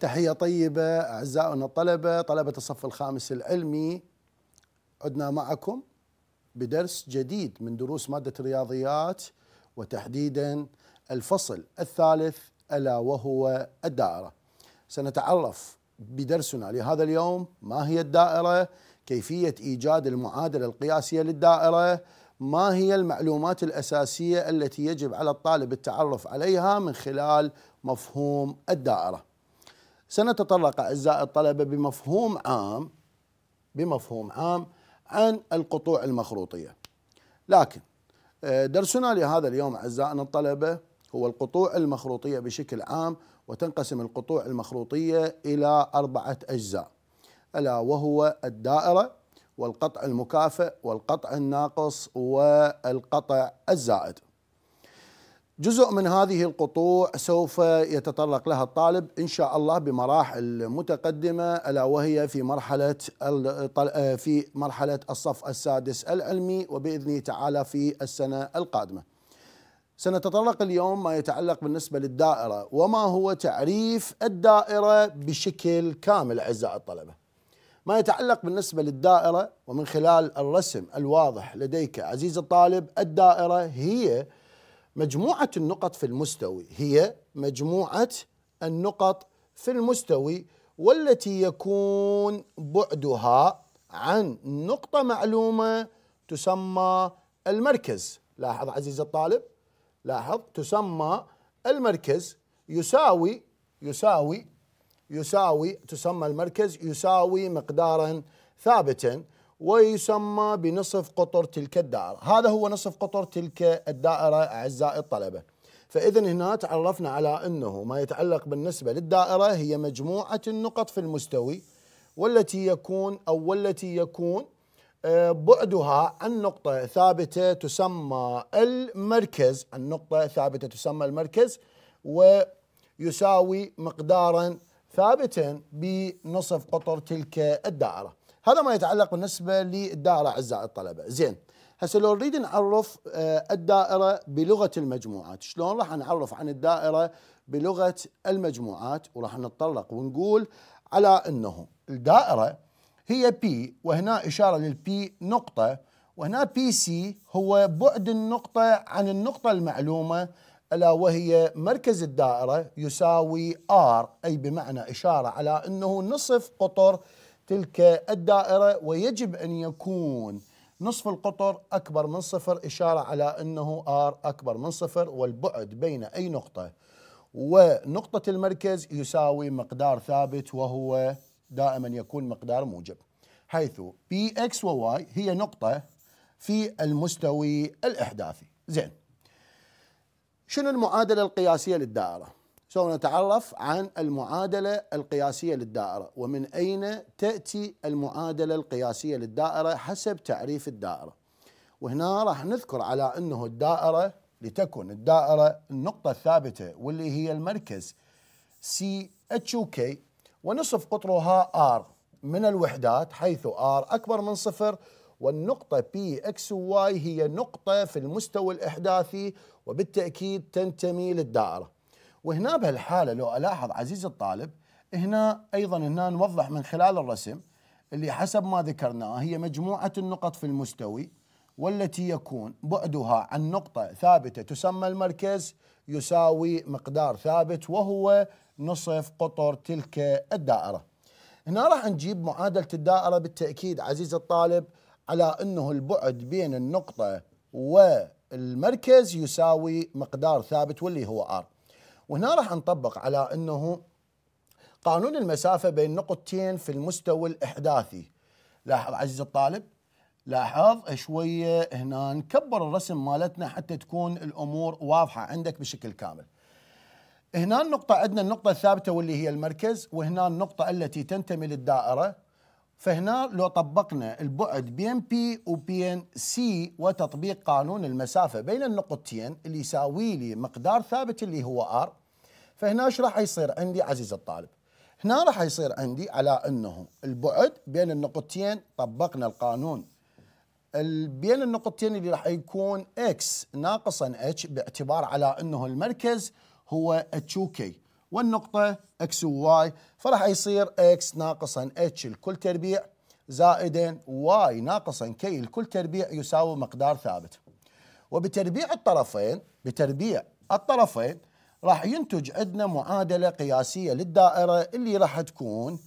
تحية طيبة أعزائنا الطلبة طلبة الصف الخامس العلمي عدنا معكم بدرس جديد من دروس مادة الرياضيات وتحديدا الفصل الثالث ألا وهو الدائرة سنتعرف بدرسنا لهذا اليوم ما هي الدائرة كيفية إيجاد المعادلة القياسية للدائرة ما هي المعلومات الأساسية التي يجب على الطالب التعرف عليها من خلال مفهوم الدائرة سنتطرق أعزائي الطلبة بمفهوم عام بمفهوم عام عن القطوع المخروطية لكن آه، درسنا لهذا اليوم أعزائنا الطلبة هو القطوع المخروطية بشكل عام وتنقسم القطوع المخروطية إلى أربعة أجزاء ألا وهو الدائرة والقطع المكافئ والقطع الناقص والقطع الزائد جزء من هذه القطوع سوف يتطرق لها الطالب ان شاء الله بمراحل متقدمه الا وهي في مرحله في مرحله الصف السادس العلمي وباذنه تعالى في السنه القادمه. سنتطرق اليوم ما يتعلق بالنسبه للدائره وما هو تعريف الدائره بشكل كامل اعزائي الطلبه. ما يتعلق بالنسبه للدائره ومن خلال الرسم الواضح لديك عزيزي الطالب الدائره هي مجموعة النقط في المستوي هي مجموعة النقط في المستوي والتي يكون بعدها عن نقطة معلومة تسمى المركز لاحظ عزيزي الطالب لاحظ تسمى المركز يساوي يساوي يساوي تسمى المركز يساوي مقدارا ثابتا ويسمى بنصف قطر تلك الدائرة هذا هو نصف قطر تلك الدائرة أعزائي الطلبة فإذا هنا تعرفنا على أنه ما يتعلق بالنسبة للدائرة هي مجموعة النقط في المستوي والتي يكون أو والتي يكون آه، بعدها عن نقطة ثابتة تسمى المركز النقطة ثابتة تسمى المركز ويساوي مقدارا ثابتا بنصف قطر تلك الدائرة هذا ما يتعلق بالنسبه للدائره اعزائي الطلبه زين هسه لو نريد نعرف آه، الدائره بلغه المجموعات شلون راح نعرف عن الدائره بلغه المجموعات وراح نتطرق ونقول على انه الدائره هي بي وهنا اشاره للبي نقطه وهنا بي سي هو بعد النقطه عن النقطه المعلومه الا وهي مركز الدائره يساوي ار اي بمعنى اشاره على انه نصف قطر تلك الدائرة ويجب أن يكون نصف القطر أكبر من صفر إشارة على أنه R أكبر من صفر والبعد بين أي نقطة ونقطة المركز يساوي مقدار ثابت وهو دائما يكون مقدار موجب حيث Px اكس وواي هي نقطة في المستوي الإحداثي زين شنو المعادلة القياسية للدائرة سوف نتعرف عن المعادلة القياسية للدائرة ومن أين تأتي المعادلة القياسية للدائرة حسب تعريف الدائرة وهنا راح نذكر على أنه الدائرة لتكن الدائرة النقطة الثابتة واللي هي المركز سي اتش كي ونصف قطرها ار من الوحدات حيث ار أكبر من صفر والنقطة بي اكس واي هي نقطة في المستوى الإحداثي وبالتأكيد تنتمي للدائرة وهنا بهالحالة لو ألاحظ عزيز الطالب هنا أيضا هنا نوضح من خلال الرسم اللي حسب ما ذكرناه هي مجموعة النقط في المستوي والتي يكون بعدها عن نقطة ثابتة تسمى المركز يساوي مقدار ثابت وهو نصف قطر تلك الدائرة هنا راح نجيب معادلة الدائرة بالتأكيد عزيز الطالب على أنه البعد بين النقطة والمركز يساوي مقدار ثابت واللي هو R وهنا راح نطبق على انه قانون المسافه بين نقطتين في المستوى الاحداثي لاحظ عزيزي الطالب لاحظ شويه هنا نكبر الرسم مالتنا حتى تكون الامور واضحه عندك بشكل كامل هنا النقطة عندنا النقطة الثابتة واللي هي المركز وهنا النقطة التي تنتمي للدائرة فهنا لو طبقنا البعد بين بي وبين سي وتطبيق قانون المسافة بين النقطتين اللي يساوي لي مقدار ثابت اللي هو ار فهنا ايش راح يصير عندي عزيز الطالب هنا راح يصير عندي على انه البعد بين النقطتين طبقنا القانون بين النقطتين اللي راح يكون اكس ناقصا اتش باعتبار على انه المركز هو اتش كي والنقطة اكس وواي فراح يصير اكس ناقصا اتش الكل تربيع زائدا واي ناقصا كي الكل تربيع يساوي مقدار ثابت وبتربيع الطرفين بتربيع الطرفين راح ينتج عندنا معادلة قياسية للدائرة اللي راح تكون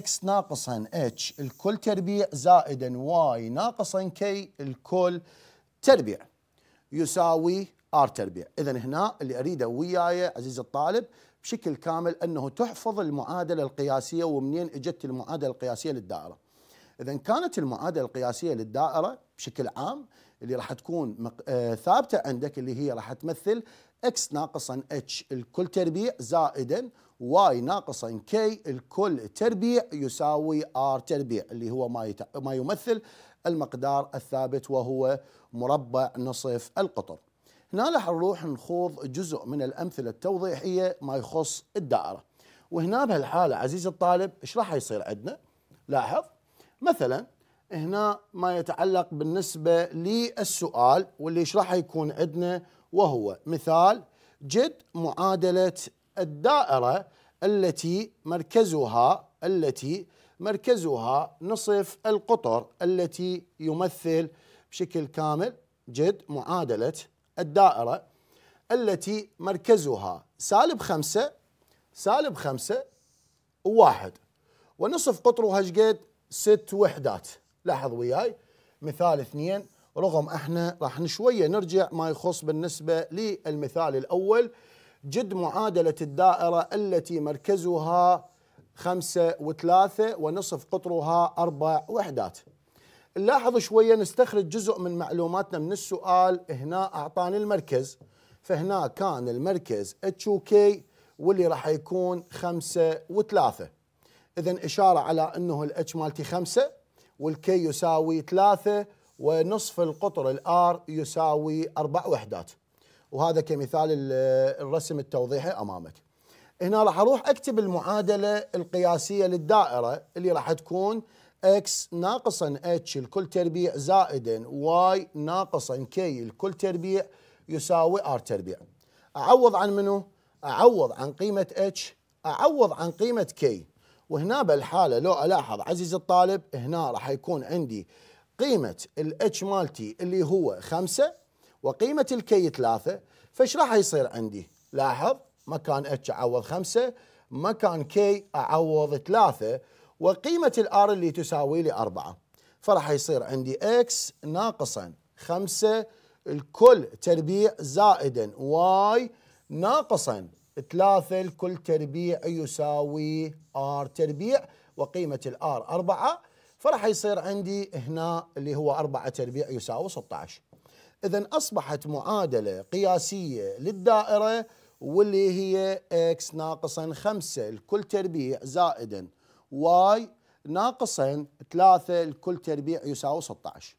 x ناقصا h الكل تربيع زائدا y ناقصا k الكل تربيع يساوي r تربيع إذا هنا اللي أريده وياي عزيزي الطالب بشكل كامل أنه تحفظ المعادلة القياسية ومنين إجت المعادلة القياسية للدائرة إذا كانت المعادلة القياسية للدائرة بشكل عام اللي راح تكون آه، ثابتة عندك اللي هي راح تمثل اكس ناقصا اتش الكل تربيع زائدا واي ناقصا كي الكل تربيع يساوي ار تربيع اللي هو ما ما يمثل المقدار الثابت وهو مربع نصف القطر. هنا راح نروح نخوض جزء من الامثله التوضيحيه ما يخص الدائره. وهنا بهالحاله عزيزي الطالب ايش راح يصير عندنا؟ لاحظ مثلا هنا ما يتعلق بالنسبه للسؤال واللي ايش راح يكون عندنا وهو مثال جد معادلة الدائرة التي مركزها التي مركزها نصف القطر التي يمثل بشكل كامل جد معادلة الدائرة التي مركزها سالب خمسة سالب خمسة وواحد ونصف قطرها شقد ست وحدات لاحظ وياي مثال اثنين رغم احنا راح شويه نرجع ما يخص بالنسبه للمثال الاول جد معادله الدائره التي مركزها خمسة وثلاثة ونصف قطرها أربع وحدات نلاحظ شوية نستخرج جزء من معلوماتنا من السؤال هنا أعطاني المركز فهنا كان المركز HOK واللي راح يكون خمسة وثلاثة إذا إشارة على أنه الاتش مالتي خمسة والكي يساوي ثلاثة ونصف القطر الار يساوي اربع وحدات وهذا كمثال الرسم التوضيحي امامك هنا راح اروح اكتب المعادله القياسيه للدائره اللي راح تكون اكس ناقصا اتش الكل تربيع زائدا واي ناقصا كي الكل تربيع يساوي ار تربيع اعوض عن منو اعوض عن قيمه اتش اعوض عن قيمه كي وهنا بالحاله لو الاحظ عزيزي الطالب هنا راح يكون عندي قيمة الاتش مالتي اللي هو خمسة وقيمة الكي ثلاثة فايش راح يصير عندي؟ لاحظ مكان اتش اعوض خمسة مكان كي اعوض ثلاثة وقيمة الار اللي تساوي لي أربعة فراح يصير عندي اكس ناقصا خمسة الكل تربيع زائدا واي ناقصا ثلاثة الكل تربيع يساوي ار تربيع وقيمة الار أربعة فراح يصير عندي هنا اللي هو 4 تربيع يساوي 16 إذا أصبحت معادلة قياسية للدائرة واللي هي x ناقصا 5 لكل تربيع زائدا y ناقصا 3 لكل تربيع يساوي 16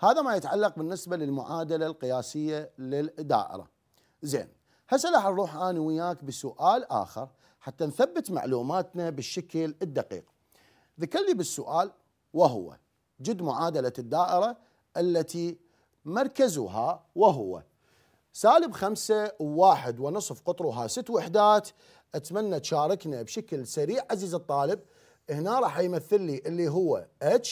هذا ما يتعلق بالنسبة للمعادلة القياسية للدائرة زين هسه راح نروح أنا وياك بسؤال آخر حتى نثبت معلوماتنا بالشكل الدقيق ذكر لي بالسؤال وهو جد معادلة الدائرة التي مركزها وهو سالب خمسة واحد ونصف قطرها ست وحدات أتمنى تشاركنا بشكل سريع عزيز الطالب هنا راح يمثل لي اللي هو H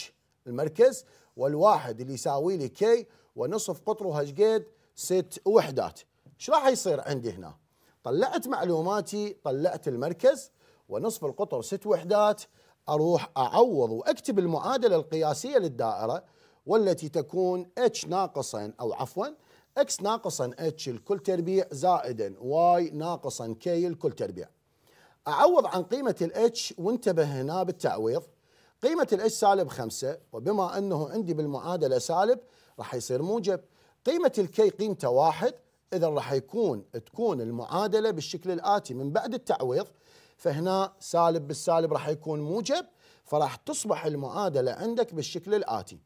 المركز والواحد اللي يساوي لي K ونصف قطرها شقد ست وحدات ايش راح يصير عندي هنا طلعت معلوماتي طلعت المركز ونصف القطر ست وحدات اروح اعوض واكتب المعادله القياسيه للدائره والتي تكون اتش ناقصا او عفوا اكس ناقصا اتش الكل تربيع زائدا واي ناقصا كي الكل تربيع اعوض عن قيمه الاتش وانتبه هنا بالتعويض قيمه الاتش سالب 5 وبما انه عندي بالمعادله سالب راح يصير موجب قيمه الكي قيمته واحد اذا راح يكون تكون المعادله بالشكل الاتي من بعد التعويض فهنا سالب بالسالب راح يكون موجب فراح تصبح المعادلة عندك بالشكل الآتي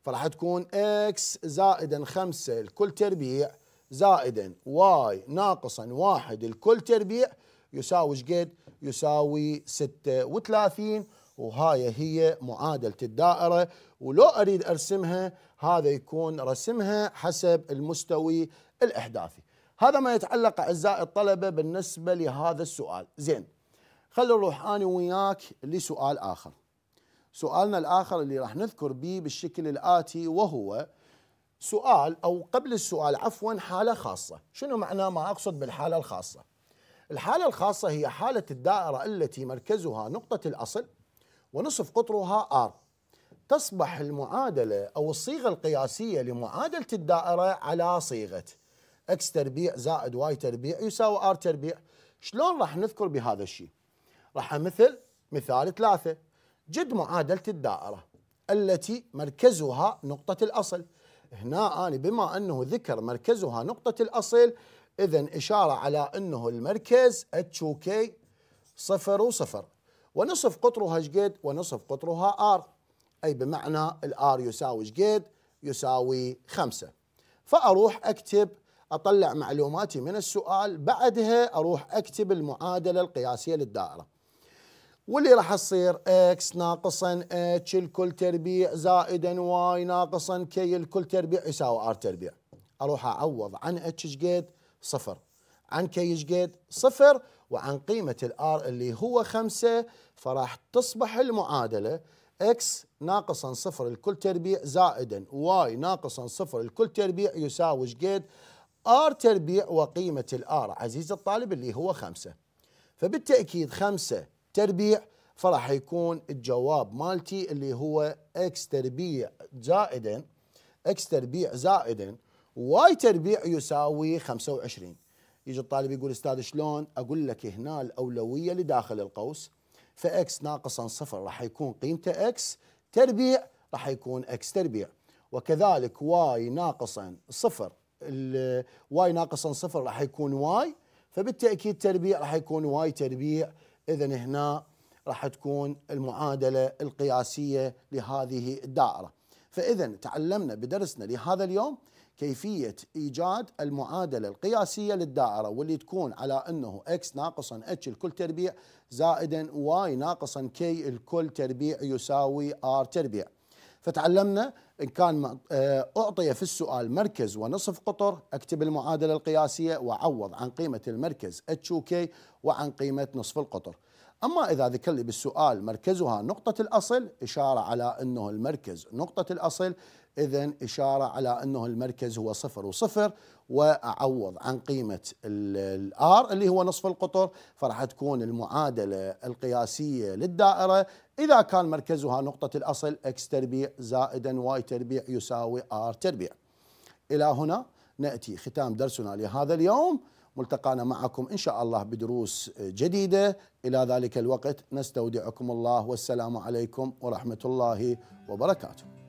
فراح تكون x زائدا 5 الكل تربيع زائدا y ناقصا 1 الكل تربيع يساوي شقد يساوي 36 وهاي هي معادلة الدائرة ولو أريد أرسمها هذا يكون رسمها حسب المستوي الإحداثي هذا ما يتعلق أعزائي الطلبة بالنسبة لهذا السؤال زين خلينا نروح انا وياك لسؤال اخر سؤالنا الاخر اللي راح نذكر به بالشكل الاتي وهو سؤال او قبل السؤال عفوا حاله خاصه شنو معنى ما اقصد بالحاله الخاصه الحاله الخاصه هي حاله الدائره التي مركزها نقطه الاصل ونصف قطرها ار تصبح المعادله او الصيغه القياسيه لمعادله الدائره على صيغه اكس تربيع زائد واي تربيع يساوي ار تربيع شلون راح نذكر بهذا الشيء راح امثل مثال ثلاثة جد معادلة الدائرة التي مركزها نقطة الأصل هنا أنا بما أنه ذكر مركزها نقطة الأصل إذا إشارة على أنه المركز كي صفر وصفر ونصف قطرها شقد ونصف قطرها آر أي بمعنى الآر يساوي شقد يساوي خمسة فأروح أكتب أطلع معلوماتي من السؤال بعدها أروح أكتب المعادلة القياسية للدائرة واللي راح تصير اكس ناقصا اتش الكل تربيع زائدا واي ناقصا كي الكل تربيع يساوي ار تربيع اروح اعوض عن اتش قد صفر عن كي قد صفر وعن قيمة الار اللي هو خمسة فراح تصبح المعادلة اكس ناقصا صفر الكل تربيع زائدا واي ناقصا صفر الكل تربيع يساوي قد ار تربيع وقيمة الار عزيزي الطالب اللي هو خمسة فبالتأكيد خمسة تربيع فراح يكون الجواب مالتي اللي هو اكس تربيع زائدا اكس تربيع زائدا واي تربيع يساوي 25 يجي الطالب يقول استاذ شلون اقول لك هنا الاولويه لداخل القوس فاكس ناقصا صفر راح يكون قيمته اكس تربيع راح يكون اكس تربيع وكذلك واي ناقصا صفر واي ناقصا صفر راح يكون واي فبالتاكيد تربيع راح يكون واي تربيع اذا هنا راح تكون المعادله القياسيه لهذه الدائره فاذا تعلمنا بدرسنا لهذا اليوم كيفيه ايجاد المعادله القياسيه للدائره واللي تكون على انه x ناقصا اتش الكل تربيع زائدا واي ناقصا كي الكل تربيع يساوي r تربيع فتعلمنا إن كان آه، أعطي في السؤال مركز ونصف قطر اكتب المعادلة القياسية وعوض عن قيمة المركز HUK وعن قيمة نصف القطر أما إذا ذكر لي بالسؤال مركزها نقطة الأصل إشارة على أنه المركز نقطة الأصل إذا إشارة على أنه المركز هو صفر وصفر وأعوض عن قيمة الآر اللي هو نصف القطر فراح تكون المعادلة القياسية للدائرة إذا كان مركزها نقطة الأصل X تربيع زائدا Y تربيع يساوي R تربيع إلى هنا نأتي ختام درسنا لهذا اليوم ملتقانا معكم إن شاء الله بدروس جديدة إلى ذلك الوقت نستودعكم الله والسلام عليكم ورحمة الله وبركاته